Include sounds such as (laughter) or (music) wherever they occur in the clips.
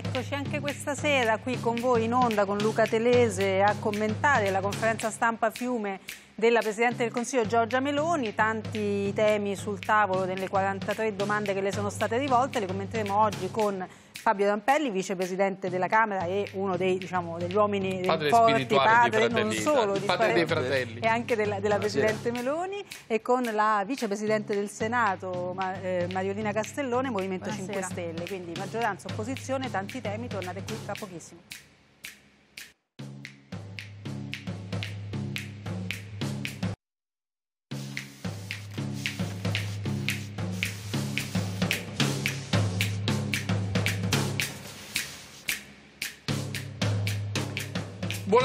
Eccoci anche questa sera qui con voi in onda con Luca Telese a commentare la conferenza stampa Fiume della Presidente del Consiglio Giorgia Meloni, tanti temi sul tavolo delle 43 domande che le sono state rivolte, le commenteremo oggi con Fabio Dampelli, vicepresidente della Camera e uno dei, diciamo, degli uomini padre forti, padre non solo, di padre dei fratelli. e anche della, della Presidente Meloni e con la vicepresidente del Senato ma, eh, Mariolina Castellone, Movimento Buonasera. 5 Stelle, quindi maggioranza, opposizione, tanti temi, tornate qui tra pochissimo.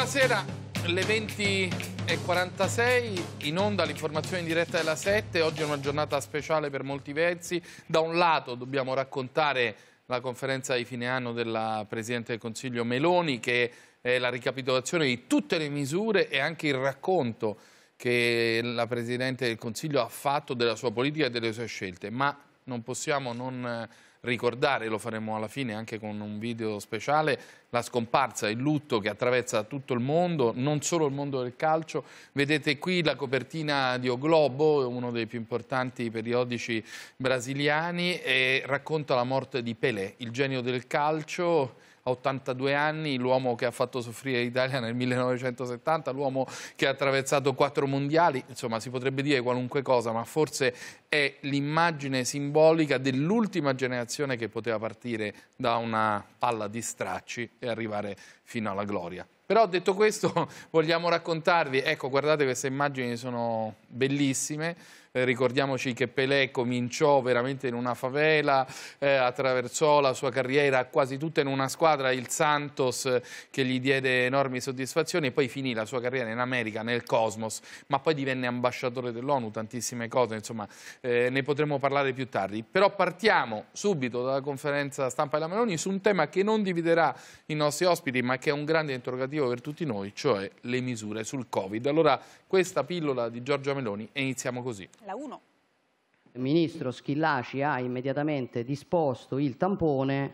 Buonasera, le 20.46, in onda l'informazione in diretta della 7, oggi è una giornata speciale per molti versi, da un lato dobbiamo raccontare la conferenza di fine anno della Presidente del Consiglio Meloni che è la ricapitolazione di tutte le misure e anche il racconto che la Presidente del Consiglio ha fatto della sua politica e delle sue scelte, ma non possiamo non eh, ricordare, lo faremo alla fine anche con un video speciale, la scomparsa, il lutto che attraversa tutto il mondo, non solo il mondo del calcio. Vedete qui la copertina di O Globo, uno dei più importanti periodici brasiliani, e racconta la morte di Pelé, il genio del calcio a 82 anni, l'uomo che ha fatto soffrire l'Italia nel 1970, l'uomo che ha attraversato quattro mondiali, insomma si potrebbe dire qualunque cosa, ma forse è l'immagine simbolica dell'ultima generazione che poteva partire da una palla di stracci e arrivare fino alla gloria. Però detto questo (laughs) vogliamo raccontarvi, ecco guardate queste immagini sono bellissime, eh, ricordiamoci che Pelé cominciò veramente in una favela, eh, attraversò la sua carriera quasi tutta in una squadra, il Santos che gli diede enormi soddisfazioni e poi finì la sua carriera in America, nel Cosmos, ma poi divenne ambasciatore dell'ONU, tantissime cose, insomma eh, ne potremo parlare più tardi. Però partiamo subito dalla conferenza stampa della Meloni su un tema che non dividerà i nostri ospiti ma che è un grande interrogativo per tutti noi, cioè le misure sul Covid. Allora questa pillola di Giorgia Meloni e iniziamo così. La 1. Il ministro Schillaci ha immediatamente disposto il tampone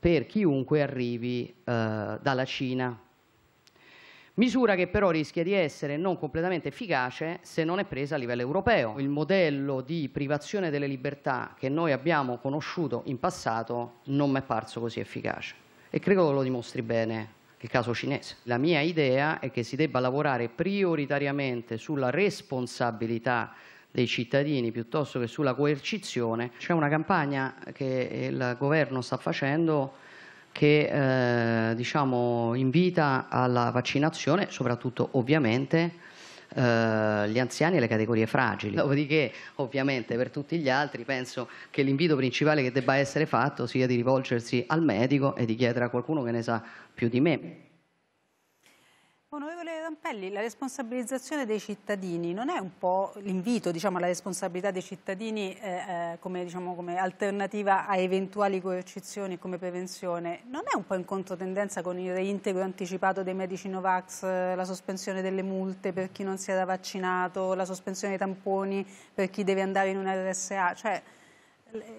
per chiunque arrivi eh, dalla Cina. Misura che però rischia di essere non completamente efficace se non è presa a livello europeo. Il modello di privazione delle libertà che noi abbiamo conosciuto in passato non mi è parso così efficace e credo lo dimostri bene il caso cinese. La mia idea è che si debba lavorare prioritariamente sulla responsabilità dei cittadini piuttosto che sulla coercizione. C'è una campagna che eh, il governo sta facendo che eh, diciamo, invita alla vaccinazione, soprattutto ovviamente eh, gli anziani e le categorie fragili. Dopodiché, ovviamente, per tutti gli altri penso che l'invito principale che debba essere fatto sia di rivolgersi al medico e di chiedere a qualcuno che ne sa più di me. Campelli, la responsabilizzazione dei cittadini non è un po' l'invito diciamo, alla responsabilità dei cittadini eh, eh come, diciamo, come, alternativa a eventuali coercizioni come prevenzione? Non è un po' in controtendenza con il reintegro anticipato dei medici Novax, eh, la sospensione delle multe per chi non si era vaccinato, la sospensione dei tamponi per chi deve andare in un RSA? Cioè,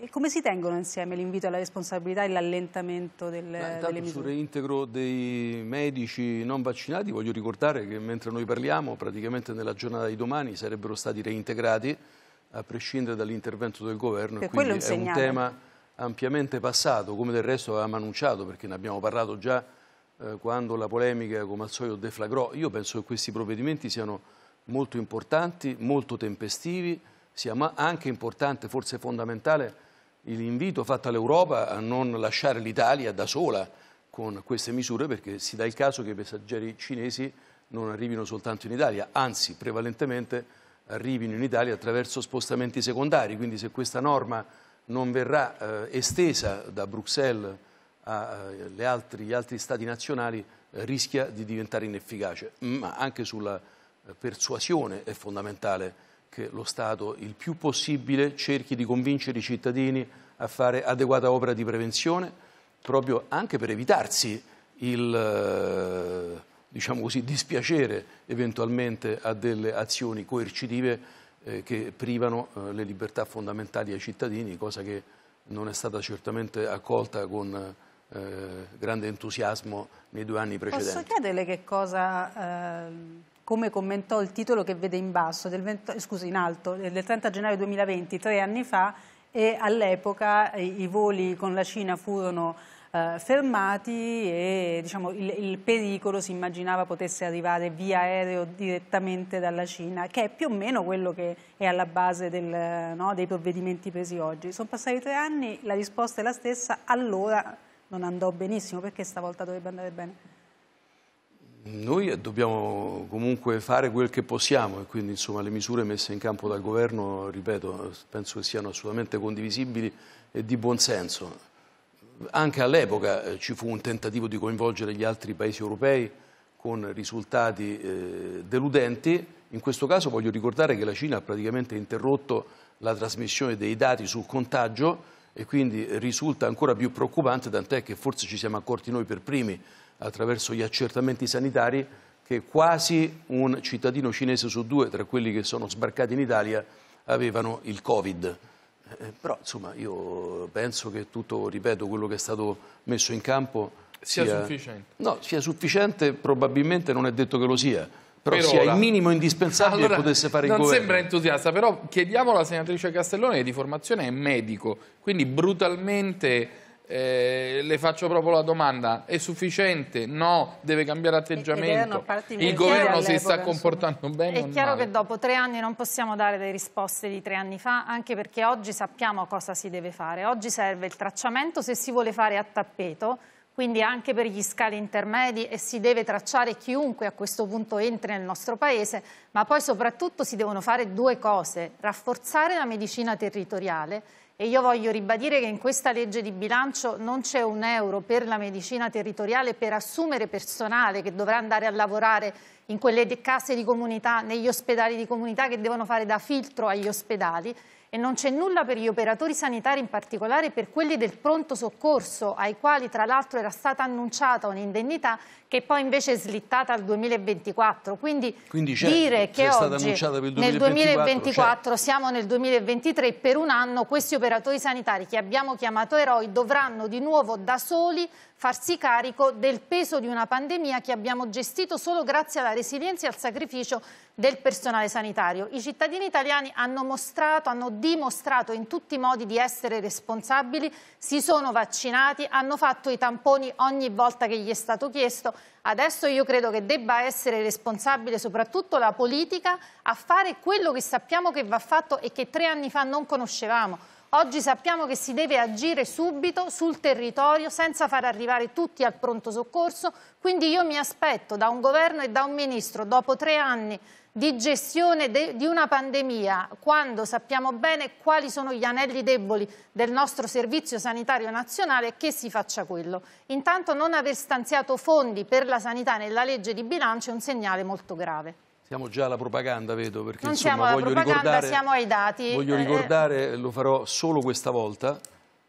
come si tengono insieme l'invito alla responsabilità e l'allentamento del, delle misure? Sul reintegro dei medici non vaccinati voglio ricordare che mentre noi parliamo praticamente nella giornata di domani sarebbero stati reintegrati a prescindere dall'intervento del governo che e quindi è un, è un tema ampiamente passato come del resto avevamo annunciato perché ne abbiamo parlato già eh, quando la polemica come al solito deflagrò. Io penso che questi provvedimenti siano molto importanti, molto tempestivi sia anche importante, forse fondamentale, l'invito fatto all'Europa a non lasciare l'Italia da sola con queste misure perché si dà il caso che i passeggeri cinesi non arrivino soltanto in Italia, anzi prevalentemente arrivino in Italia attraverso spostamenti secondari, quindi se questa norma non verrà eh, estesa da Bruxelles agli eh, altri, altri, stati nazionali eh, rischia di diventare inefficace, ma anche sulla eh, persuasione è fondamentale che lo Stato il più possibile cerchi di convincere i cittadini a fare adeguata opera di prevenzione, proprio anche per evitarsi il eh, diciamo così, dispiacere eventualmente a delle azioni coercitive eh, che privano eh, le libertà fondamentali ai cittadini, cosa che non è stata certamente accolta con grande entusiasmo nei due anni precedenti. Posso chiederle che cosa ehm, come commentò il titolo che vede in basso, del 20, scusi, in alto, del 30 gennaio 2020, tre anni fa, e all'epoca i, i voli con la Cina furono eh, fermati e diciamo, il, il, pericolo si immaginava potesse arrivare via aereo direttamente dalla Cina, che è più o meno quello che è alla base del, no, dei provvedimenti presi oggi. Sono passati tre anni, la risposta è la stessa, allora non andò benissimo, perché stavolta dovrebbe andare bene? Noi dobbiamo comunque fare quel che possiamo e quindi insomma, le misure messe in campo dal governo, ripeto, penso che siano assolutamente condivisibili e di buon senso. Anche all'epoca eh, ci fu un tentativo di coinvolgere gli altri paesi europei con risultati eh, deludenti. In questo caso voglio ricordare che la Cina ha praticamente interrotto la trasmissione dei dati sul contagio e quindi risulta ancora più preoccupante, tant'è che forse ci siamo accorti noi per primi attraverso gli accertamenti sanitari che quasi un cittadino cinese su due, tra quelli che sono sbarcati in Italia, avevano il Covid. Eh, eh, però insomma io penso che tutto, ripeto, quello che è stato messo in campo sia, sia sufficiente. No, sia sufficiente, probabilmente non è detto che lo sia però per sia ora. il minimo indispensabile allora, che potesse fare il non governo. Non sembra entusiasta, però chiediamo alla senatrice Castellone che di formazione è medico, quindi brutalmente eh, le faccio proprio la domanda, è sufficiente? No, deve cambiare atteggiamento. Il governo si sta comportando insomma. bene? È chiaro male. che dopo tre anni non possiamo dare le risposte di tre anni fa, anche perché oggi sappiamo cosa si deve fare. Oggi serve il tracciamento se si vuole fare a tappeto, quindi anche per gli scali intermedi e si deve tracciare chiunque a questo punto entri nel nostro paese, ma poi soprattutto si devono fare due cose, rafforzare la medicina territoriale e io voglio ribadire che in questa legge di bilancio non c'è un euro per la medicina territoriale per assumere personale che dovrà andare a lavorare in quelle case di comunità, negli ospedali di comunità che devono fare da filtro agli ospedali e non c'è nulla per gli operatori sanitari, in particolare per quelli del pronto soccorso, ai quali tra l'altro era stata annunciata un'indennità che poi invece è slittata al 2024. Quindi, Quindi dire che oggi 2024, nel 2024 siamo nel 2023 per un anno questi operatori sanitari che abbiamo chiamato eroi dovranno di nuovo da soli farsi carico del peso di una pandemia che abbiamo gestito solo grazie alla resilienza e al sacrificio del personale sanitario. I cittadini italiani hanno mostrato, hanno dimostrato in tutti i modi di essere responsabili, si sono vaccinati, hanno fatto i tamponi ogni volta che gli è stato chiesto. Adesso io credo che debba essere responsabile soprattutto la politica a fare quello che sappiamo che va fatto e che tre anni fa non conoscevamo. Oggi sappiamo che si deve agire subito sul territorio senza far arrivare tutti al pronto soccorso, quindi io mi aspetto da un governo e da un ministro dopo tre anni di gestione di una pandemia quando sappiamo bene quali sono gli anelli deboli del nostro servizio sanitario nazionale che si faccia quello. Intanto non aver stanziato fondi per la sanità nella legge di bilancio è un segnale molto grave. Siamo già alla propaganda, vedo, perché non insomma, siamo alla propaganda, siamo ai dati. Voglio eh, eh. ricordare, lo farò solo questa volta,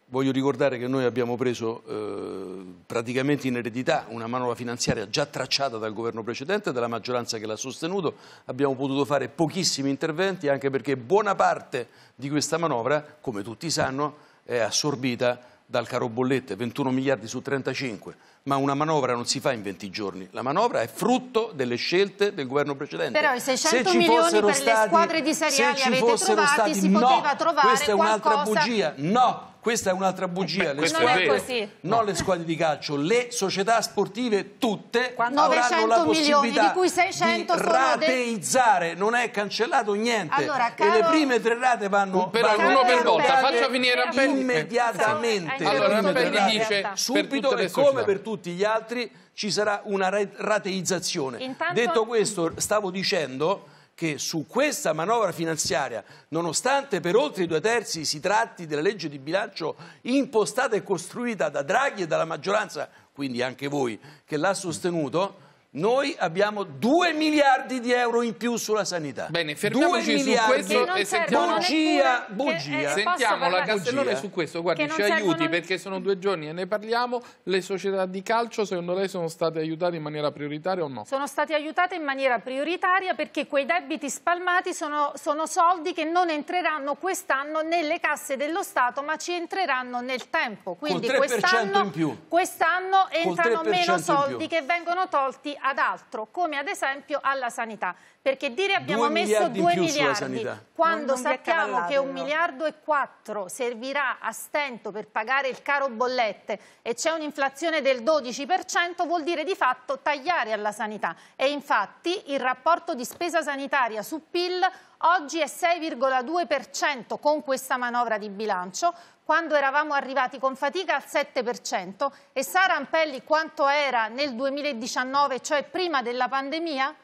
Voglio ricordare che noi abbiamo preso eh, praticamente in eredità una manovra finanziaria già tracciata dal governo precedente, dalla maggioranza che l'ha sostenuto, abbiamo potuto fare pochissimi interventi anche perché buona parte di questa manovra, come tutti sanno, è assorbita dal caro bollette, 21 miliardi su 35, ma una manovra non si fa in 20 giorni, la manovra è frutto delle scelte del governo precedente. Però i 600 milioni per stati, le squadre di Serie A li avete trovati, stati, si poteva no, trovare questa è un'altra bugia, no! Questa è un'altra bugia. Eh beh, le squadre, non le squadre di calcio, le società sportive tutte Quando avranno la possibilità di, di rateizzare, non è cancellato niente. Allora, caro... E le prime tre rate vanno per uno per volta, faccia venire a immediatamente. Allora, Rampelli dice subito e come per tutti gli altri ci sarà una rateizzazione. Intanto... Detto questo, stavo dicendo che su questa manovra finanziaria, nonostante per oltre i due terzi si tratti della legge di bilancio impostata e costruita da Draghi e dalla maggioranza, quindi anche voi, che l'ha sostenuto, noi abbiamo 2 miliardi di euro in più sulla sanità. Bene, fermiamoci su questo e sentiamo bugia, eh, bugia. Sentiamo la Castellone su questo, guardi, ci aiuti le... perché sono due giorni e ne parliamo. Le società di calcio secondo lei sono state aiutate in maniera prioritaria o no? Sono state aiutate in maniera prioritaria perché quei debiti spalmati sono, sono soldi che non entreranno quest'anno nelle casse dello Stato, ma ci entreranno nel tempo. Quindi quest'anno quest entrano meno soldi che vengono tolti ad altro, come ad esempio alla sanità. Perché dire abbiamo messo 2 miliardi quando non sappiamo che 1 no. miliardo e 4 servirà a stento per pagare il caro bollette e c'è un'inflazione del 12% vuol dire di fatto tagliare alla sanità. E infatti il rapporto di spesa sanitaria su PIL oggi è 6,2% con questa manovra di bilancio quando eravamo arrivati con fatica al 7% e Sara Ampelli quanto era nel 2019, cioè prima della pandemia?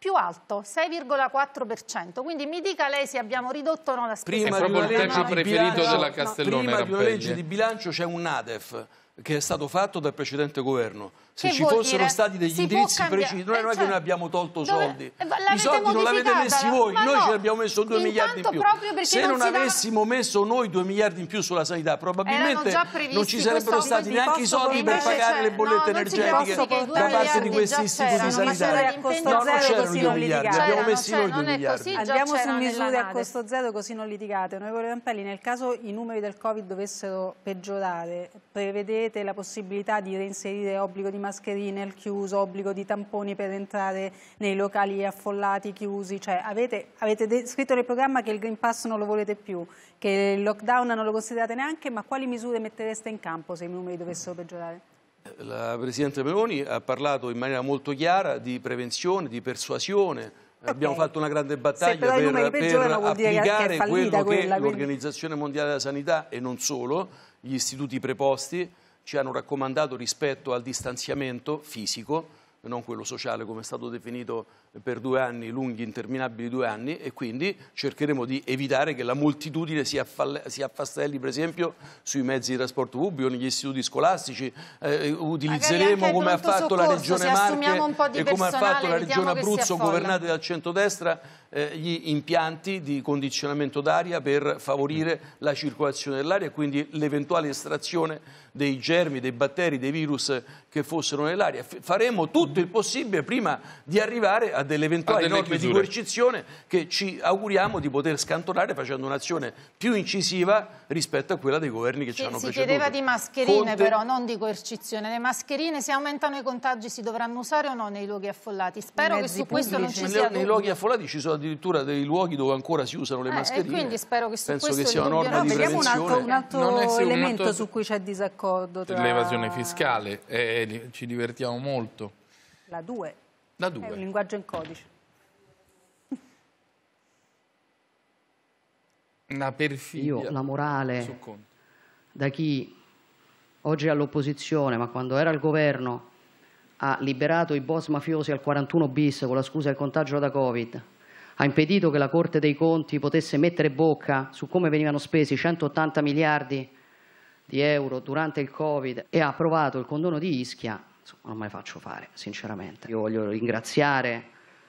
più alto, 6,4%. Quindi mi dica lei se abbiamo ridotto o no la spesa. Prima è proprio il tema preferito della Castellone. No, prima Rampelli. di una legge di bilancio c'è un NADEF che è stato fatto dal precedente governo se ci fossero dire? stati degli si indirizzi precisi, noi eh, non è eh, cioè, che noi abbiamo tolto soldi, eh, i soldi non li avete messi voi, noi no. ce ne abbiamo messo 2 miliardi in più. Se non, non avessimo dava... messo noi 2 miliardi in più sulla sanità, probabilmente non ci sarebbero stati neanche i soldi per pagare cioè, le bollette no, energetiche da parte di questi istituti sanitari. No, non c'erano 2 miliardi, abbiamo messo noi 2 cioè, miliardi. Andiamo su misure a costo zero così non litigate. Onorevole Rampelli, nel caso i numeri del Covid dovessero peggiorare, prevedete la possibilità di reinserire obbligo di mascherina? mascherine al chiuso, obbligo di tamponi per entrare nei locali affollati, chiusi, cioè avete, avete scritto nel programma che il Green Pass non lo volete più, che il lockdown non lo considerate neanche, ma quali misure mettereste in campo se i numeri dovessero peggiorare? La Presidente Meloni ha parlato in maniera molto chiara di prevenzione, di persuasione, Okay. Abbiamo fatto una grande battaglia per, per applicare che quello che l'Organizzazione Mondiale della Sanità e non solo, gli istituti preposti ci hanno raccomandato rispetto al distanziamento fisico, non quello sociale come è stato definito per due anni, lunghi interminabili due anni e quindi cercheremo di evitare che la moltitudine si, si affastelli per esempio sui mezzi di trasporto pubblico, negli istituti scolastici, eh, utilizzeremo come ha fatto soccorso, la Regione Marche e come ha fatto la Regione Abruzzo governate dal centrodestra eh, gli impianti di condizionamento d'aria per favorire la circolazione dell'aria e quindi l'eventuale estrazione dei germi, dei batteri, dei virus che fossero nell'aria. Faremo tutto il possibile prima di arrivare a delle eventuali a delle norme chiusure. di coercizione che ci auguriamo di poter scantonare facendo un'azione più incisiva rispetto a quella dei governi che sì, ci hanno si preceduto. Si chiedeva di mascherine Conte... però, non di coercizione. Le mascherine, se aumentano i contagi, si dovranno usare o no nei luoghi affollati? Spero che su questo non ci sia... Nei luoghi affollati ci sono addirittura dei luoghi dove ancora si usano le eh, mascherine. Eh, quindi spero che su Penso che sia una norma no, di vediamo un altro, un altro elemento molto... su cui c'è disaccordo. Tra... L'evasione fiscale, eh, eh ci divertiamo molto. La 2. La 2. È un linguaggio in codice. Una perfidia. Io la morale da chi oggi è all'opposizione, ma quando era al governo ha liberato i boss mafiosi al 41 bis con la scusa del contagio da Covid, ha impedito che la Corte dei Conti potesse mettere bocca su come venivano spesi 180 miliardi di euro durante il Covid e ha approvato il condono di Ischia, non me le faccio fare, sinceramente. Io voglio ringraziare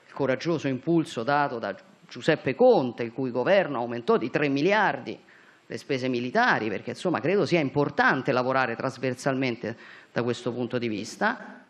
il coraggioso impulso dato da Giuseppe Conte, il cui governo aumentò di 3 miliardi le spese militari, perché insomma credo sia importante lavorare trasversalmente da questo punto di vista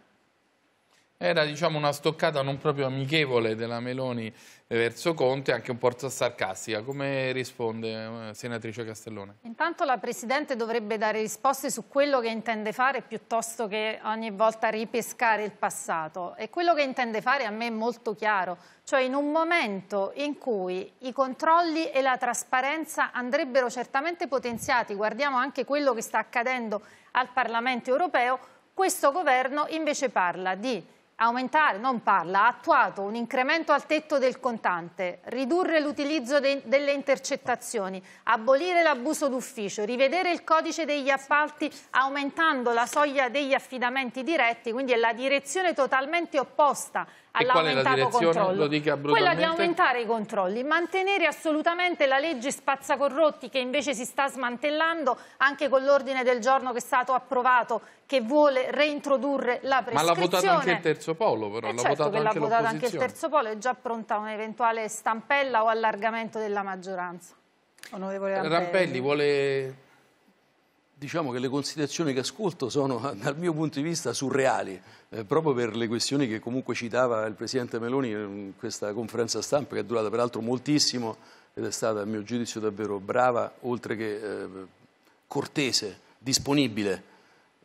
era diciamo, una stoccata non proprio amichevole della Meloni verso Conte, anche un po' sarcastica. Come risponde eh, senatrice Castellone? Intanto la Presidente dovrebbe dare risposte su quello che intende fare piuttosto che ogni volta ripescare il passato. E quello che intende fare a me è molto chiaro, cioè in un momento in cui i controlli e la trasparenza andrebbero certamente potenziati, guardiamo anche quello che sta accadendo al Parlamento europeo, questo governo invece parla di aumentare, non parla, ha attuato un incremento al tetto del contante, ridurre l'utilizzo de delle intercettazioni, abolire l'abuso d'ufficio, rivedere il codice degli appalti aumentando la soglia degli affidamenti diretti, quindi è la direzione totalmente opposta e direzione? Controllo. Quella di aumentare i controlli, mantenere assolutamente la legge spazzacorrotti che invece si sta smantellando anche con l'ordine del giorno che è stato approvato che vuole reintrodurre la prescrizione. Ma l'ha votato anche il terzo polo però, eh, l'ha certo votato, anche, votato anche il terzo polo, è già pronta un'eventuale stampella o allargamento della maggioranza. Onorevole Rampelli. Rampelli vuole... Diciamo che le considerazioni che ascolto sono (laughs) dal mio punto di vista surreali eh, proprio per le questioni che comunque citava il Presidente Meloni in questa conferenza stampa che è durata peraltro moltissimo ed è stata a mio giudizio davvero brava, oltre che eh, cortese, disponibile.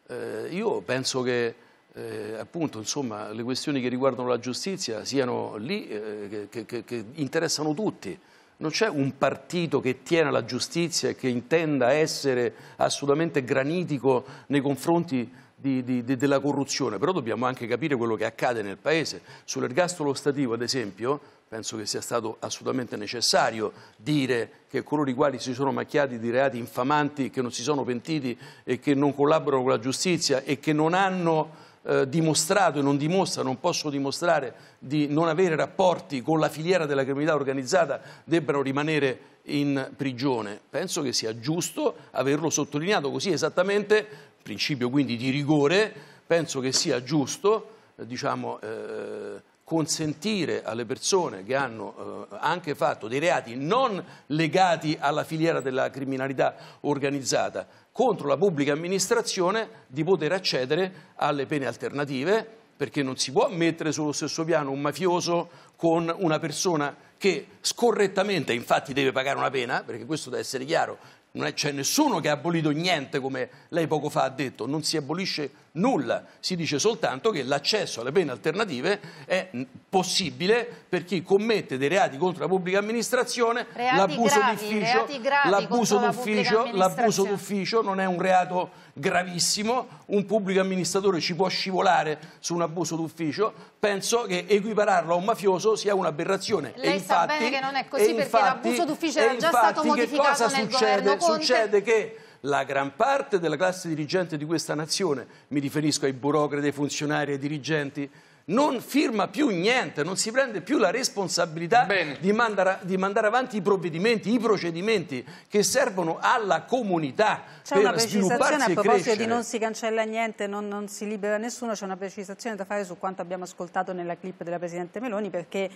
Eh, io penso che eh, appunto, insomma, le questioni che riguardano la giustizia siano lì, eh, che, che, che interessano tutti. Non c'è un partito che tiene alla giustizia e che intenda essere assolutamente granitico nei confronti di, di, di, della corruzione, però dobbiamo anche capire quello che accade nel Paese. Sull'ergastolo stativo, ad esempio, penso che sia stato assolutamente necessario dire che coloro i quali si sono macchiati di reati infamanti, che non si sono pentiti e che non collaborano con la giustizia e che non hanno eh, dimostrato e non dimostrano, non possono dimostrare di non avere rapporti con la filiera della criminalità organizzata, debbano rimanere in prigione. Penso che sia giusto averlo sottolineato così esattamente principio quindi di rigore, penso che sia giusto eh, diciamo, eh, consentire alle persone che hanno eh, anche fatto dei reati non legati alla filiera della criminalità organizzata contro la pubblica amministrazione di poter accedere alle pene alternative perché non si può mettere sullo stesso piano un mafioso con una persona che scorrettamente infatti deve pagare una pena, perché questo deve essere chiaro, non c'è nessuno che ha abolito niente come lei poco fa ha detto, non si abolisce nulla, si dice soltanto che l'accesso alle pene alternative è possibile per chi commette dei reati contro la pubblica amministrazione, reati l'abuso d'ufficio, l'abuso d'ufficio, l'abuso d'ufficio non è un reato gravissimo, un pubblico amministratore ci può scivolare su un abuso d'ufficio, penso che equipararlo a un mafioso sia un'aberrazione. Lei e infatti, sa bene che non è così perché l'abuso d'ufficio era già stato modificato che cosa succede? Succede che la gran parte della classe dirigente di questa nazione, mi riferisco ai burocrati, ai funzionari, ai dirigenti, non firma più niente, non si prende più la responsabilità di mandare, di mandare, avanti i provvedimenti, i procedimenti che servono alla comunità c'è una precisazione a proposito di non si cancella niente, non, non si libera nessuno, c'è una precisazione da fare su quanto abbiamo ascoltato nella clip della Presidente Meloni perché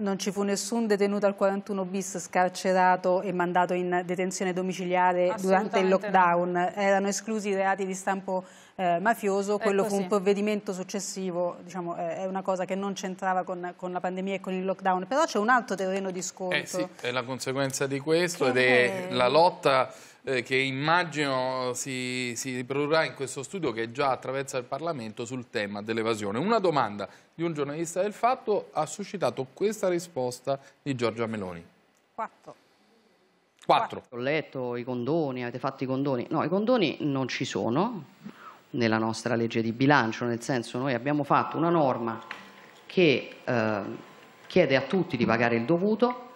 non ci fu nessun detenuto al 41 bis scarcerato e mandato in detenzione domiciliare durante il lockdown, no. erano esclusi i reati di stampo eh, mafioso, ecco, quello fu un provvedimento successivo, diciamo, eh, è una cosa che non c'entrava con, con, la pandemia e con il lockdown, però c'è un altro terreno di scontro. Eh sì, è la conseguenza di questo che ed è, è la lotta eh, che immagino si, si riprodurrà in questo studio che già attraversa il Parlamento sul tema dell'evasione. Una domanda di un giornalista del Fatto ha suscitato questa risposta di Giorgia Meloni. Quattro. Quattro. Ho letto i condoni, avete fatto i condoni. No, i condoni non ci sono nella nostra legge di bilancio, nel senso noi abbiamo fatto una norma che eh, chiede a tutti di pagare il dovuto,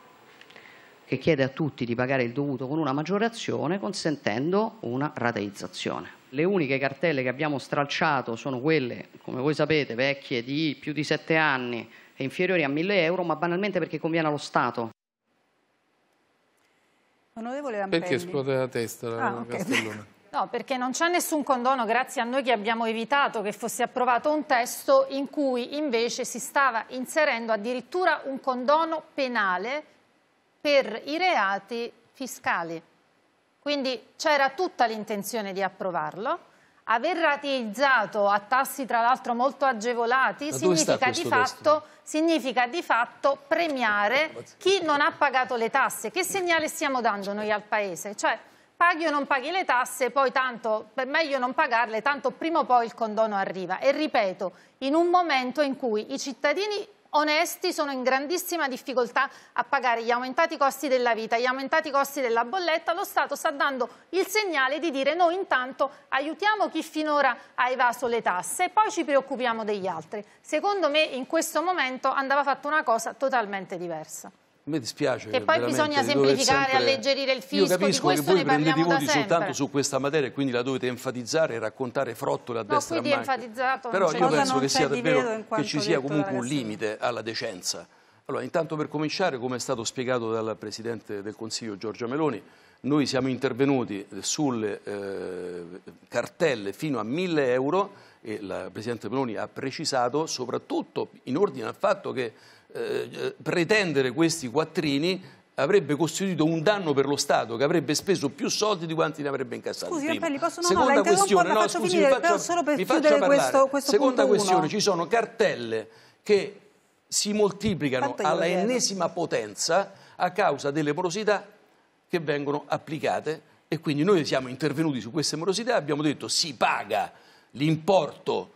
che chiede a tutti di pagare il dovuto con una maggiorazione consentendo una rateizzazione. Le uniche cartelle che abbiamo stralciato sono quelle, come voi sapete, vecchie di più di 7 anni e inferiori a 1000 euro, ma banalmente perché conviene allo Stato. Onorevole Lampelli. Perché esplode la testa la ah, okay. (laughs) No, perché non c'è nessun condono, grazie a noi che abbiamo evitato che fosse approvato un testo in cui invece si stava inserendo addirittura un condono penale per i reati fiscali. Quindi c'era tutta l'intenzione di approvarlo. Aver ratizzato a tassi tra l'altro molto agevolati significa di, fatto, significa di, fatto, premiare chi non ha pagato le tasse. Che segnale stiamo dando noi al Paese? Cioè paghi o non paghi le tasse, poi tanto, per meglio non pagarle, tanto prima o poi il condono arriva. E ripeto, in un momento in cui i cittadini onesti sono in grandissima difficoltà a pagare gli aumentati costi della vita, gli aumentati costi della bolletta, lo Stato sta dando il segnale di dire noi intanto aiutiamo chi finora ha evaso le tasse e poi ci preoccupiamo degli altri. Secondo me in questo momento andava fatta una cosa totalmente diversa mi dispiace che poi bisogna semplificare, sempre... alleggerire il fisco io capisco che voi prendete i voti soltanto su questa materia e quindi la dovete enfatizzare e raccontare frottole a no, destra a enfatizzato però io penso che sia davvero che ci sia comunque un limite alla decenza allora intanto per cominciare come è stato spiegato dal Presidente del Consiglio Giorgia Meloni noi siamo intervenuti sulle eh, cartelle fino a 1000 euro e il Presidente Meloni ha precisato soprattutto in ordine al fatto che eh, pretendere questi quattrini avrebbe costituito un danno per lo Stato che avrebbe speso più soldi di quanti ne avrebbe incassati Scusi, Rappelli, posso Seconda no, questione, no, faccio scusi, finire, faccio, però solo per chiudere questo, questo Seconda questione, uno. ci sono cartelle che si moltiplicano alla ennesima potenza a causa delle porosità che vengono applicate e quindi noi siamo intervenuti su queste morosità e abbiamo detto si paga l'importo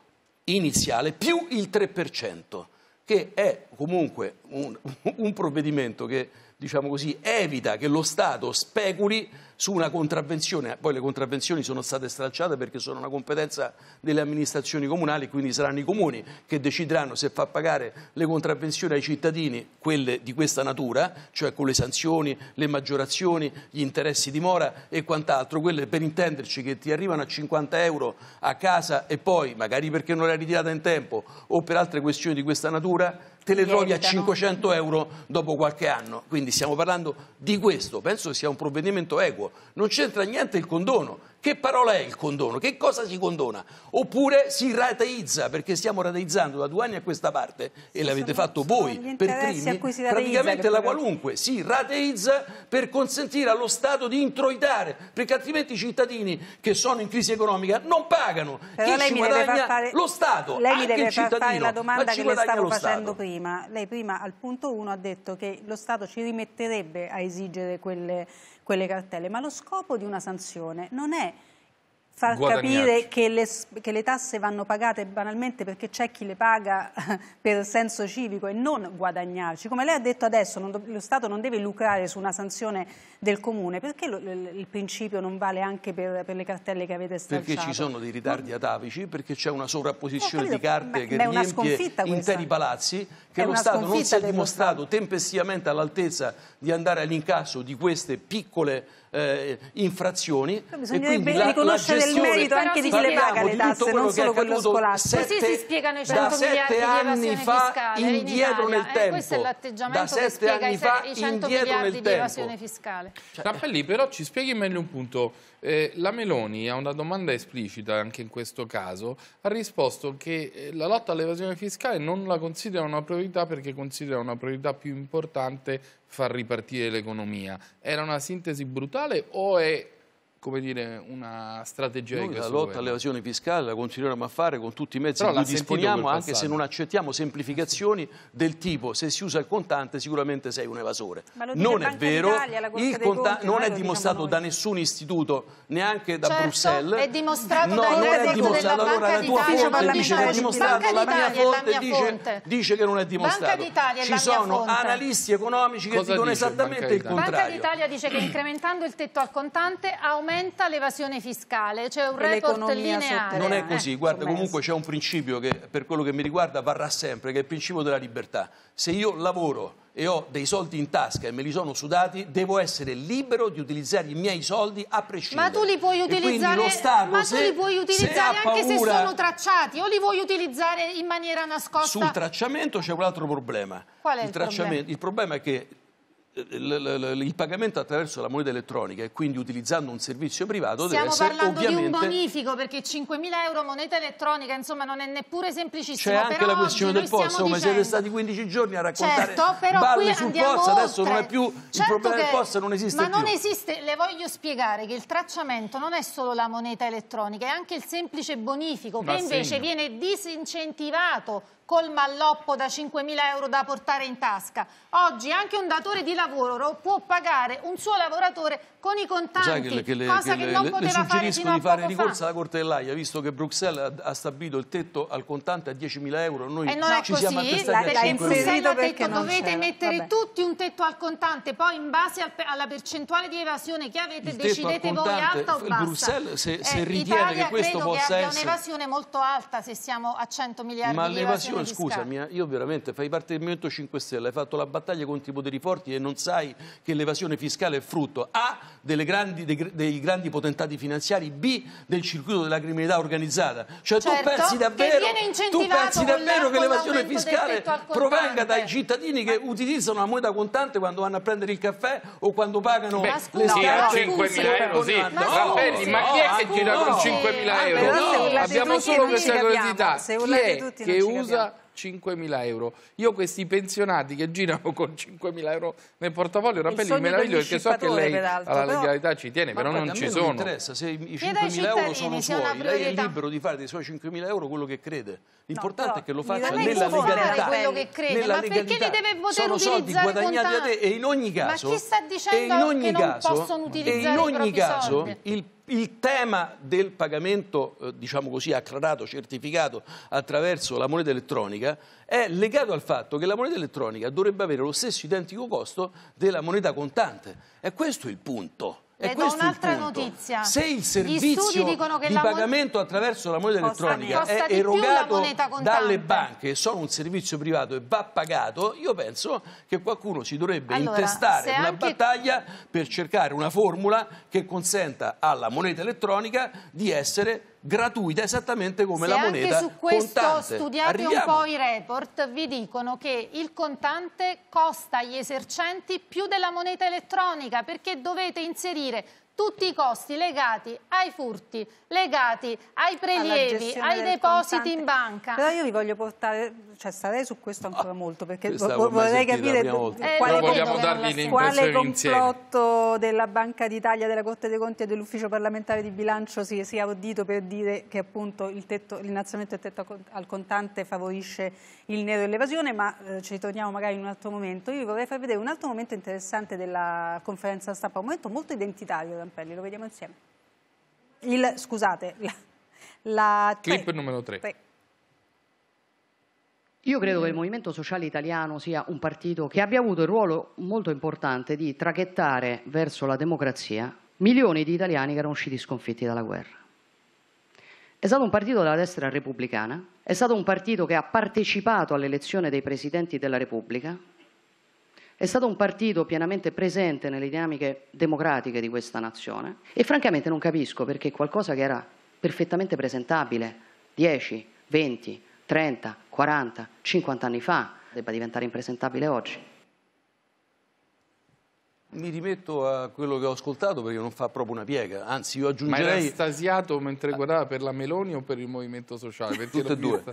iniziale più il 3% che è comunque un, (laughs) un provvedimento che diciamo così, evita che lo Stato speculi su una contravvenzione, poi le contravvenzioni sono state stralciate perché sono una competenza delle amministrazioni comunali, quindi saranno i comuni che decideranno se far pagare le contravvenzioni ai cittadini, quelle di questa natura, cioè con le sanzioni, le maggiorazioni, gli interessi di mora e quant'altro, quelle per intenderci che ti arrivano a 50 euro a casa e poi, magari perché non l'hai ritirata in tempo o per altre questioni di questa natura, te le trovi a 500 euro dopo qualche anno. Quindi stiamo parlando di questo. Penso che sia un provvedimento equo. Non c'entra niente il condono. Che parola è il condono? Che cosa si condona? Oppure si rateizza, perché stiamo rateizzando da due anni a questa parte, e l'avete fatto voi, per crimini, praticamente la qualunque, si rateizza per consentire allo Stato di introitare, perché altrimenti i cittadini che sono in crisi economica non pagano. Però lei mi deve fare... lo Stato, lei mi deve fare la domanda che le stavo facendo Stato. prima. Lei prima al punto 1 ha detto che lo Stato ci rimetterebbe a esigere quelle quelle cartelle, ma lo scopo di una sanzione non è far capire che le, che le, tasse vanno pagate banalmente perché c'è chi le paga (laughs) per senso civico e non guadagnarci. Come lei ha detto adesso, non, lo Stato non deve lucrare su una sanzione del Comune, perché lo, il principio non vale anche per, per, le cartelle che avete stralciato? Perché ci sono dei ritardi atavici, perché c'è una sovrapposizione eh, capito, di carte ma, che ma riempie interi palazzi, che lo Stato non si è dimostrato tempestivamente all'altezza di andare all'incasso di queste piccole eh, infrazioni. Bisogna e quindi la, riconoscere la il merito anche di chi le paga le tasse, non solo quello scolastico. Sette, Così si spiegano eh, i 100 miliardi di evasione fiscale indietro in nel tempo. Eh, questo è l'atteggiamento che spiega i 100 miliardi di evasione fiscale. Cioè. Rappelli, però ci spieghi meglio un punto. Eh, la Meloni a una domanda esplicita anche in questo caso ha risposto che eh, la lotta all'evasione fiscale non la considera una priorità perché considera una priorità più importante far ripartire l'economia. Era una sintesi brutale o è come dire, una strategia Noi di La lotta all'evasione fiscale la continueremo a fare con tutti i mezzi Però che disponiamo, anche se non accettiamo semplificazioni del tipo se si usa il contante sicuramente sei un evasore. Ma Non è vero, il conta- non è eh, diciamo dimostrato da nessun istituto, neanche da certo, Bruxelles. è dimostrato no, non è dimostrato. Allora la tua fonte dice che è dimostrato, la mia fonte dice, che non è dimostrato. Ci sono analisti economici che dicono esattamente il contrario. La Banca d'Italia dice che incrementando il tetto al contante aumenta aumenta l'evasione fiscale, c'è cioè un report lineare. Non è così, eh, guarda, comunque c'è un principio che per quello che mi riguarda varrà sempre, che è il principio della libertà. Se io lavoro e ho dei soldi in tasca e me li sono sudati, devo essere libero di utilizzare i miei soldi a prescindere. Ma tu li puoi utilizzare, lo Stato, ma se, tu li puoi utilizzare se anche paura, se sono tracciati o li vuoi utilizzare in maniera nascosta? Sul tracciamento c'è un altro problema. Qual è il, il problema? Il problema è che il pagamento attraverso la moneta elettronica e quindi utilizzando un servizio privato Stiamo deve essere ovviamente... Stiamo parlando di un bonifico perché 5.000 euro moneta elettronica insomma non è neppure semplicissimo. C'è anche la questione del Forza, come dicendo... siete stati 15 giorni a raccontare certo, però balle sul Forza, adesso non è più... Certo il problema che... del Forza non esiste Ma più. non esiste, le voglio spiegare che il tracciamento non è solo la moneta elettronica, è anche il semplice bonifico Ma che segno. invece viene disincentivato col malloppo da 5.000 euro da portare in tasca. Oggi anche un datore di lavoro lavoro può pagare un suo lavoratore con i contanti, Sai che, che le, cosa che, che, le, poteva le suggerisco fare di fare ricorso fa. alla Corte dell'AIA, visto che Bruxelles ha, ha, stabilito il tetto al contante a 10.000 euro. Noi e non è ci così, siamo attestati a 5 euro. ha detto dovete mettere Vabbè. tutti un tetto al contante, poi in base al, alla percentuale di evasione che avete il decidete voi alta o bassa. Bruxelles se, eh, se ritiene Italia che questo possa essere... Italia credo un'evasione molto alta se siamo a 100 miliardi di euro. Ma l'evasione, scusami, io veramente, fai parte del Movimento 5 Stelle, hai fatto la battaglia contro i poteri forti e non sai che l'evasione fiscale è frutto... A, grandi, dei, dei, grandi potentati finanziari, B del circuito della criminalità organizzata. Cioè certo, tu pensi davvero che, tu pensi davvero che l'evasione fiscale provenga dai cittadini che utilizzano la moneta contante quando vanno a prendere il caffè o quando pagano Beh, le sì, a 5.000 euro, sì. Ma, no, Rappelli, ma chi è che gira con 5 mila ah, euro? Abbiamo solo questa curiosità. Chi è che usa 5.000 euro. Io questi pensionati che girano con 5.000 euro nel portafoglio, Rappelli, meraviglio perché so che lei alla legalità ci tiene, però non ci sono. Non interessa se i 5.000 euro sono suoi, lei è libero di fare dei suoi 5.000 euro quello che crede. L'importante no, è che lo faccia nella legalità. quello che crede, nella ma legalità. perché li deve poter sono soldi guadagnati da te e in ogni caso... Ma chi sta dicendo che non possono utilizzare i soldi? E in ogni caso il il tema del pagamento, eh, diciamo così, acclarato, certificato attraverso la moneta elettronica è legato al fatto che la moneta elettronica dovrebbe avere lo stesso identico costo della moneta contante. E questo è il punto. Le do un'altra notizia. Se il servizio di pagamento attraverso la moneta elettronica è erogato dalle banche, sono un servizio privato e va pagato, io penso che qualcuno si dovrebbe allora, intestare una anche... battaglia per cercare una formula che consenta alla moneta elettronica di essere gratuita esattamente come Se la moneta contante. anche su questo contante. studiate Arriviamo. un po' i report, vi dicono che il contante costa agli esercenti più della moneta elettronica perché dovete inserire tutti i costi legati ai furti, legati ai prelievi, ai depositi in banca. Però io vi voglio portare, cioè starei su questo ancora ah, molto, perché vorrei capire eh, quale, quale complotto insieme. della Banca d'Italia, della Corte dei Conti e dell'Ufficio parlamentare di bilancio si sia ordito per dire che appunto l'innalzamento del tetto al contante favorisce il nero e l'evasione, ma eh, ci ritorniamo magari in un altro momento. Io vi vorrei far vedere un altro momento interessante della conferenza stampa, un momento molto identitario Rampelli, lo vediamo insieme. Il, scusate, la, la Clip tre. numero 3. Io credo che il Movimento Sociale Italiano sia un partito che abbia avuto il ruolo molto importante di traghettare verso la democrazia milioni di italiani che erano usciti sconfitti dalla guerra. È stato un partito della destra repubblicana, è stato un partito che ha partecipato all'elezione dei presidenti della Repubblica, è stato un partito pienamente presente nelle dinamiche democratiche di questa nazione e francamente non capisco perché qualcosa che era perfettamente presentabile 10, 20, 30, 40, 50 anni fa debba diventare impresentabile oggi. Mi rimetto a quello che ho ascoltato perché non fa proprio una piega, anzi io aggiungerei... Ma era estasiato mentre guardava per la Meloni o per il Movimento Sociale? (laughs) tutte e due.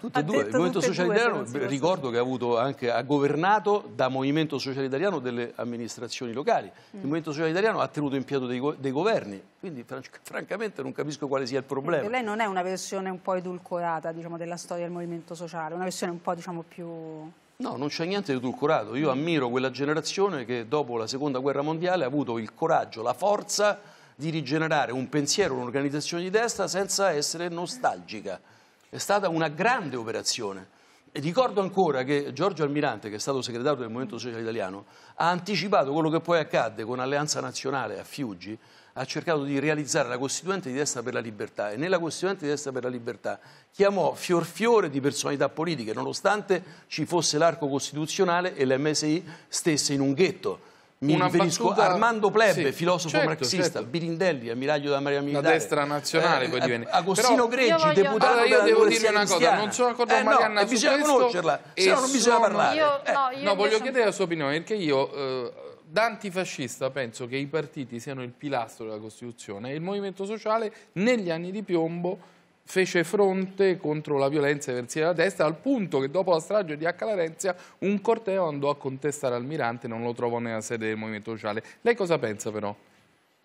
tutte e due. Il Movimento Sociale Italiano, ricordo che ha, avuto anche, ha governato da Movimento Sociale Italiano delle amministrazioni locali. Mm. Il Movimento Sociale Italiano ha tenuto in piedi dei, dei, governi, quindi francamente non capisco quale sia il problema. Lei non è una versione un po' edulcorata diciamo, della storia del Movimento Sociale, una versione un po' diciamo, più No, non c'è niente di edulcorato. Io ammiro quella generazione che dopo la seconda guerra mondiale ha avuto il coraggio, la forza di rigenerare un pensiero, un'organizzazione di destra senza essere nostalgica. È stata una grande operazione. E ricordo ancora che Giorgio Almirante, che è stato segretario del Movimento Sociale Italiano, ha anticipato quello che poi accadde con Alleanza Nazionale a Fiuggi, ha cercato di realizzare la Costituente di Destra per la Libertà e nella Costituente di Destra per la Libertà chiamò fior fiore di personalità politiche, nonostante ci fosse l'arco costituzionale e l'MSI stesse in un ghetto. Mi Una riferisco battuta... Armando Plebe, sì, filosofo certo, marxista, certo. Birindelli, ammiraglio della Maria Militare. La destra nazionale eh, poi eh, divenne. Agostino Però Greggi, voglio... deputato allora, io devo dirvi una cosa, non sono d'accordo eh, con Marianna no, su bisogna conoscerla, se no non bisogna sono... parlare. Io, eh. no, no voglio sono... chiedere la sua opinione, perché io... Eh, da antifascista penso che i partiti siano il pilastro della Costituzione e il movimento sociale negli anni di piombo fece fronte contro la violenza versiva della destra al punto che dopo la strage di Accalarenzia un corteo andò a contestare Almirante non lo trovò nella sede del movimento sociale. Lei cosa pensa però?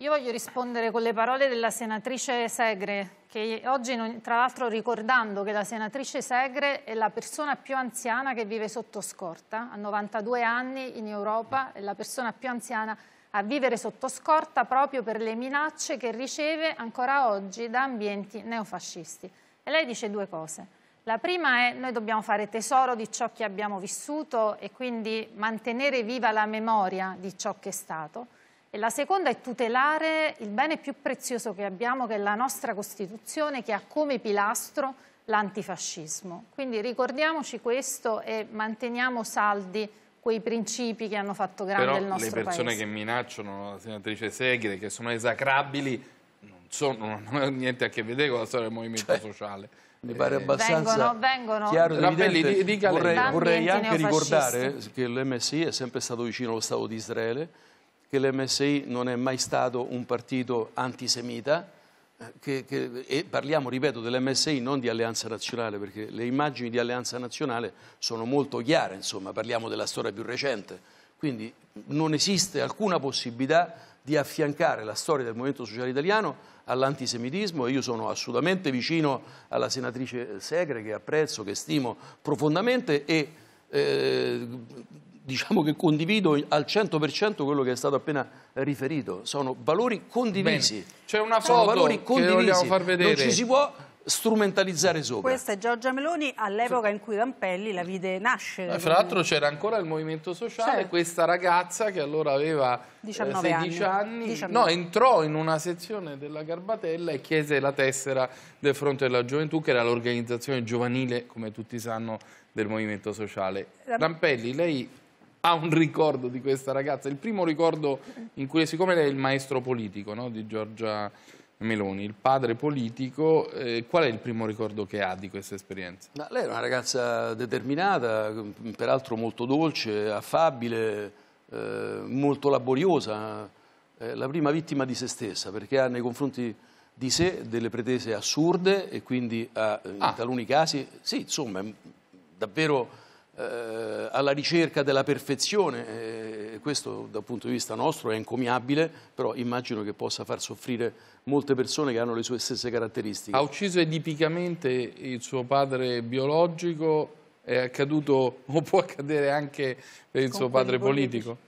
Io voglio rispondere con le parole della senatrice Segre, che oggi, tra l'altro ricordando che la senatrice Segre è la persona più anziana che vive sotto scorta, a 92 anni in Europa è la persona più anziana a vivere sotto scorta proprio per le minacce che riceve ancora oggi da ambienti neofascisti. E lei dice due cose. La prima è che noi dobbiamo fare tesoro di ciò che abbiamo vissuto e quindi mantenere viva la memoria di ciò che è stato. E la seconda è tutelare il bene più prezioso che abbiamo, che è la nostra Costituzione, che ha come pilastro l'antifascismo. Quindi ricordiamoci questo e manteniamo saldi quei principi che hanno fatto grande Però il nostro paese. le persone paese. che minacciano la senatrice Segre, che sono esacrabili, non, sono, non hanno (laughs) niente a che vedere con la storia del movimento cioè, sociale. Mi pare eh, abbastanza vengono, chiaro e evidente. vorrei, vorrei anche ricordare che l'MSI è sempre stato vicino allo Stato di Israele, che l'MSI non è mai stato un partito antisemita, eh, che, che, e parliamo, ripeto, dell'MSI, non di Alleanza Nazionale, perché le immagini di Alleanza Nazionale sono molto chiare, insomma, parliamo della storia più recente. Quindi non esiste alcuna possibilità di affiancare la storia del Movimento Sociale Italiano all'antisemitismo e io sono assolutamente vicino alla senatrice Segre che apprezzo, che stimo profondamente e eh, diciamo che condivido al 100% quello che è stato appena riferito. Sono valori condivisi. C'è una foto valori condivisi. che vogliamo far vedere. Non ci si può strumentalizzare sopra. Questa è Giorgia Meloni all'epoca in cui Rampelli la vide nascere. Eh, fra l'altro c'era ancora il movimento sociale, certo. questa ragazza che allora aveva 19 eh, 16 anni, anni 19. No, entrò in una sezione della Garbatella e chiese la tessera del Fronte della Gioventù, che era l'organizzazione giovanile, come tutti sanno, del movimento sociale. Rampelli, lei ha un ricordo di questa ragazza, il primo ricordo in cui, siccome lei è il maestro politico no, di Giorgia Meloni, il padre politico, eh, qual è il primo ricordo che ha di questa esperienza? Ma lei era una ragazza determinata, peraltro molto dolce, affabile, eh, molto laboriosa, eh, la prima vittima di se stessa, perché ha nei confronti di sé delle pretese assurde e quindi ha, in ah. taluni casi, sì, insomma, davvero eh, alla ricerca della perfezione, eh, questo dal punto di vista nostro è encomiabile, però immagino che possa far soffrire molte persone che hanno le sue stesse caratteristiche. Ha ucciso edipicamente il suo padre biologico, è accaduto (laughs) o può accadere anche per il Con suo padre politico?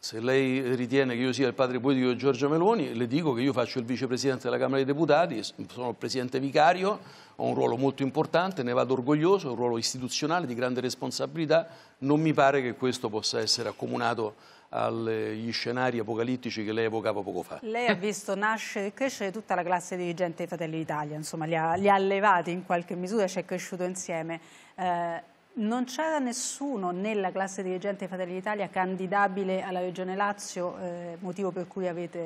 Se lei ritiene che io sia il padre politico di Giorgia Meloni, le dico che io faccio il vicepresidente della Camera dei Deputati, sono il presidente vicario, ho un ruolo molto importante, ne vado orgoglioso, un ruolo istituzionale di grande responsabilità, non mi pare che questo possa essere accomunato agli scenari apocalittici che lei evocava poco fa. Lei ha visto nascere e crescere tutta la classe dirigente dei Fratelli d'Italia, insomma li ha, li ha allevati in qualche misura, ci è cresciuto insieme. Eh, non c'era nessuno nella classe dirigente Fratelli d'Italia candidabile alla Regione Lazio, eh, motivo per cui avete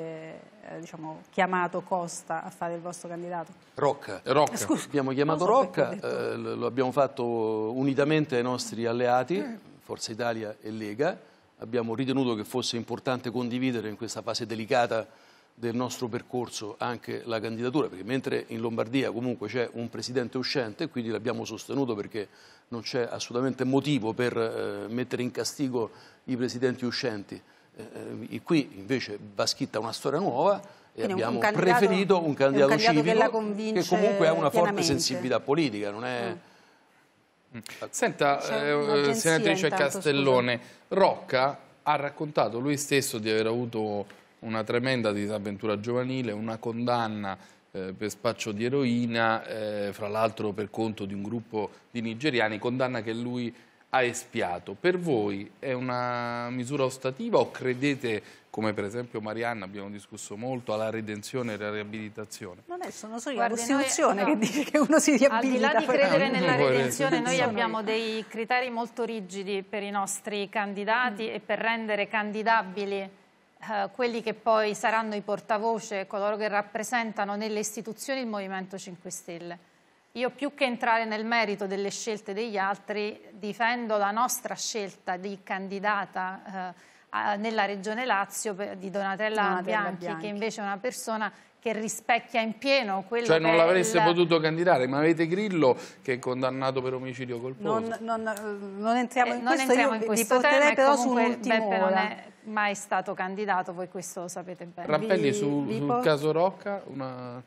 eh, diciamo, chiamato Costa a fare il vostro candidato? Rocca. Rocca. Scusa, abbiamo chiamato so Rocca, eh, lo abbiamo fatto unitamente ai nostri alleati, Forza Italia e Lega. Abbiamo ritenuto che fosse importante condividere in questa fase delicata del nostro percorso anche la candidatura, perché mentre in Lombardia comunque c'è un presidente uscente, quindi l'abbiamo sostenuto perché non c'è assolutamente motivo per eh, mettere in castigo i presidenti uscenti, eh, eh qui invece va scritta una storia nuova e quindi abbiamo un preferito un candidato, un candidato civico che, che, comunque ha una forte sensibilità politica, non è... Mm. Senta, eh, senatrice intanto, Castellone, scusa. Rocca ha raccontato lui stesso di aver avuto una tremenda disavventura giovanile, una condanna eh, per spaccio di eroina, eh, fra l'altro per conto di un gruppo di nigeriani, condanna che lui ha espiato. Per voi è una misura ostativa o credete, come per esempio Marianna, abbiamo discusso molto, alla redenzione e alla riabilitazione? Non è, sono solo Guardi, la Costituzione no, che dice che uno si riabilita. Al di là di credere no, nella redenzione, noi abbiamo dei criteri molto rigidi per i nostri candidati mm. e per rendere candidabili eh, quelli che poi saranno i portavoce, coloro che rappresentano nelle istituzioni il Movimento 5 Stelle. Io più che entrare nel merito delle scelte degli altri, difendo la nostra scelta di candidata eh, nella Regione Lazio di Donatella, Donatella Bianchi, Bianchi, che invece è una persona che rispecchia in pieno quello cioè, che... Cioè non l'avreste il... potuto candidare, ma avete Grillo che è condannato per omicidio colposo. Non, non, eh, non entriamo eh, in eh, questo, non entriamo in questo tema, però comunque, Beppe non è mai stato candidato, voi questo lo sapete bene. Rappelli vi, su, sul caso Rocca, una...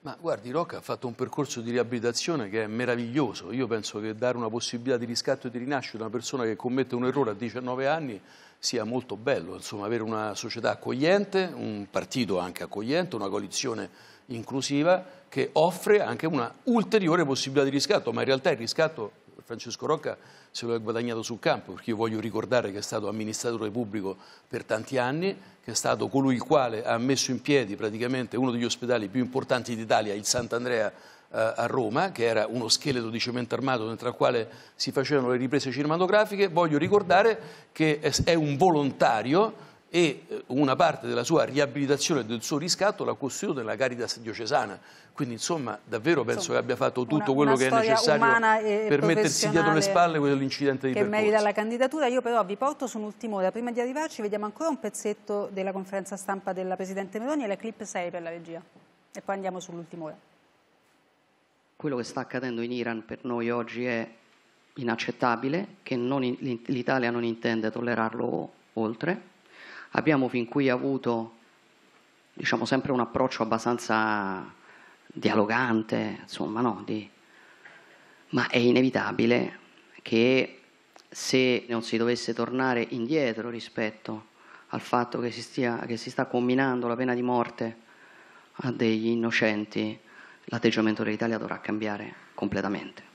Ma guardi, Rocca ha fatto un percorso di riabilitazione che è meraviglioso. Io penso che dare una possibilità di riscatto e di rinascita a una persona che commette un errore a 19 anni sia molto bello. Insomma, avere una società accogliente, un partito anche accogliente, una coalizione inclusiva che offre anche una ulteriore possibilità di riscatto, ma in realtà il riscatto Francesco Rocca se lo è guadagnato sul campo, perché io voglio ricordare che è stato amministratore pubblico per tanti anni, che è stato colui il quale ha messo in piedi praticamente uno degli ospedali più importanti d'Italia, il Sant'Andrea eh, a Roma, che era uno scheletro di cemento armato dentro il quale si facevano le riprese cinematografiche, voglio ricordare che è un volontario e eh, una parte della sua riabilitazione e del suo riscatto l'ha costruito nella Caritas diocesana. Quindi insomma davvero penso insomma, che abbia fatto tutto una, quello una che è necessario per mettersi dietro le spalle quell'incidente di che percorso. Che merita la candidatura. Io però vi porto su un'ultima ora. Prima di arrivarci vediamo ancora un pezzetto della conferenza stampa della Presidente Meloni e la clip 6 per la regia. E poi andiamo sull'ultima ora. Quello che sta accadendo in Iran per noi oggi è inaccettabile, che l'Italia non intende tollerarlo oltre abbiamo fin qui avuto diciamo, sempre un approccio abbastanza dialogante, insomma, no, di... ma è inevitabile che se non si dovesse tornare indietro rispetto al fatto che si, stia, che si sta combinando la pena di morte a degli innocenti, l'atteggiamento dell'Italia dovrà cambiare completamente.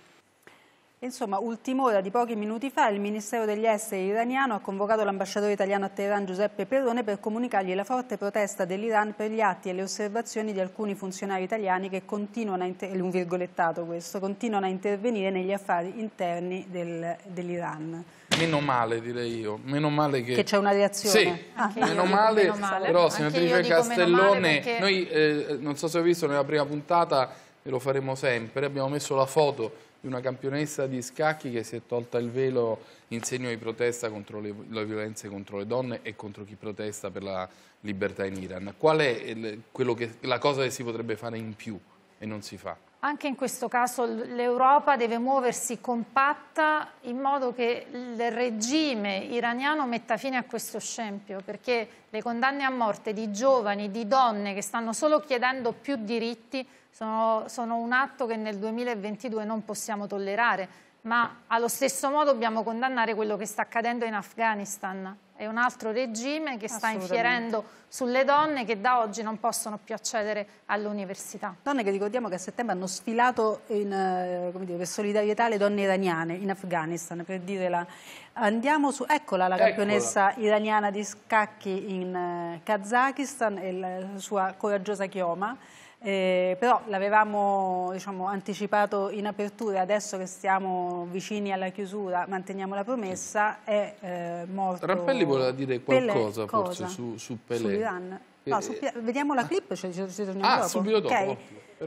Insomma, ultima ora di pochi minuti fa il Ministero degli Esteri iraniano ha convocato l'ambasciatore italiano a Teheran Giuseppe Perrone per comunicargli la forte protesta dell'Iran per gli atti e le osservazioni di alcuni funzionari italiani che continuano a, questo, continuano a intervenire negli affari interni del, dell'Iran. Meno male direi io, meno male che... Che c'è una reazione. Sì, ah, meno, male, meno, male, però senatrice Castellone, perché... noi eh, non so se ho visto nella prima puntata, e lo faremo sempre, abbiamo messo la foto di una campionessa di scacchi che si è tolta il velo in segno di protesta contro le, le violenze contro le donne e contro chi protesta per la libertà in Iran. Qual è il, che, la cosa che si potrebbe fare in più e non si fa? Anche in questo caso l'Europa deve muoversi compatta in modo che il regime iraniano metta fine a questo scempio, perché le condanne a morte di giovani, di donne che stanno solo chiedendo più diritti sono, sono un atto che nel 2022 non possiamo tollerare, ma allo stesso modo dobbiamo condannare quello che sta accadendo in Afghanistan è un altro regime che sta infierendo sulle donne che da oggi non possono più accedere all'università. Donne che ricordiamo che a settembre hanno sfilato in, eh, dire, per solidarietà le donne iraniane in Afghanistan, per dire Andiamo su, eccola la eccola. campionessa iraniana di scacchi in eh, Kazakistan e la sua coraggiosa chioma. Eh, però l'avevamo diciamo, anticipato in apertura, adesso che stiamo vicini alla chiusura manteniamo la promessa, è eh, morto Rappelli voleva dire qualcosa Pelé, forse su, su Pelé. Su no, su, eh, vediamo la clip, ci, ci, torniamo ah, dopo. subito dopo. Okay.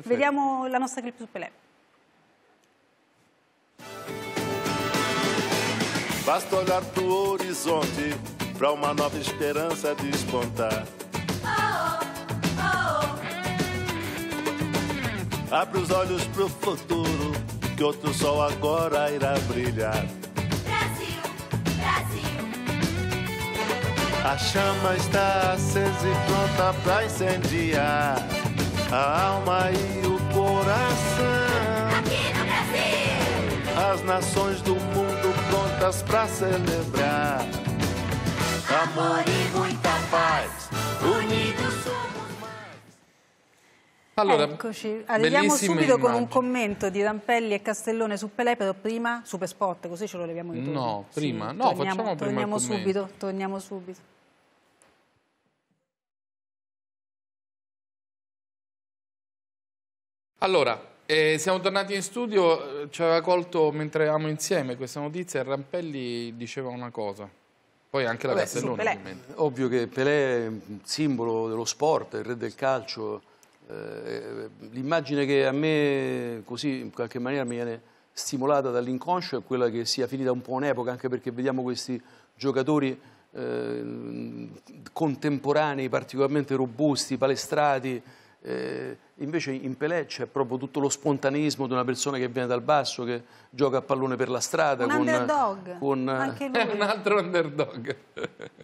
Vediamo la nostra clip su Pelé. Basta olhar pro horizonte para uma nova esperança despontar. Oh, oh. Abre os olhos pro futuro, que outro sol agora irá brilhar. Brasil, Brasil. A chama está acesa e pronta pra incendiar a alma e o coração. Aqui no Brasil. As nações do mundo prontas pra celebrar. Amor e muita paz, unidos. Allora, Eccoci, arriviamo subito immagini. con un commento di Rampelli e Castellone su Pelé, però prima Supersport, così ce lo leviamo in giro. No, prima, sì, no, torniamo, facciamo torniamo prima subito, torniamo subito. Allora, eh, siamo tornati in studio, eh, ci aveva colto mentre eravamo insieme questa notizia e Rampelli diceva una cosa. Poi anche la Vabbè, Castellone. Ovvio che Pelé è un simbolo dello sport, il re del calcio, eh, l'immagine che a me così in qualche maniera mi viene stimolata dall'inconscio è quella che sia finita un po' un'epoca, anche perché vediamo questi giocatori eh, contemporanei particolarmente robusti, palestrati, eh, invece in Pelé c'è proprio tutto lo spontaneismo di una persona che viene dal basso, che gioca a pallone per la strada. Un con, underdog, con, anche (laughs) lui. È un altro underdog.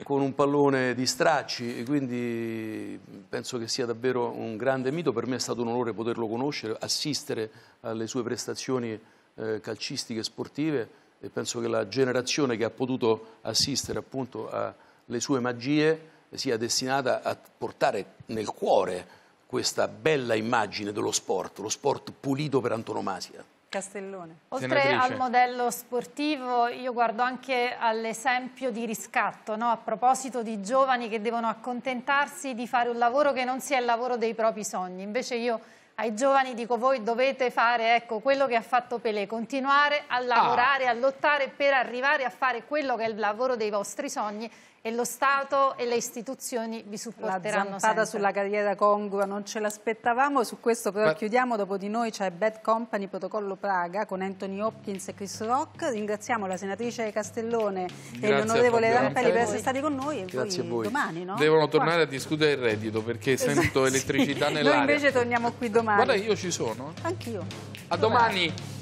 con un pallone di stracci, quindi penso che sia davvero un grande mito. Per me è stato un onore poterlo conoscere, assistere alle sue prestazioni eh, calcistiche e sportive e penso che la generazione che ha potuto assistere appunto alle sue magie sia destinata a portare nel cuore questa bella immagine dello sport, lo sport pulito per antonomasia. Castellone. Oltre Senatrice. al modello sportivo, io guardo anche all'esempio di riscatto, no? a proposito di giovani che devono accontentarsi di fare un lavoro che non sia il lavoro dei propri sogni. Invece io ai giovani dico voi dovete fare ecco, quello che ha fatto Pelé, continuare a ah. lavorare, ah. a lottare per arrivare a fare quello che è il lavoro dei vostri sogni e lo Stato e le istituzioni vi supporteranno La sempre. sulla carriera congrua non ce l'aspettavamo, su questo però Beh. chiudiamo, dopo di noi c'è Bad Company Protocollo Praga con Anthony Hopkins e Chris Rock, ringraziamo la senatrice Castellone Grazie e l'onorevole Rampelli per essere stati con noi e Grazie voi, domani. No? Devono tornare a discutere il reddito perché esatto, sento elettricità sì. (laughs) nell'aria. Noi invece torniamo qui domani. Guarda io ci sono. Anch'io. A domani. domani.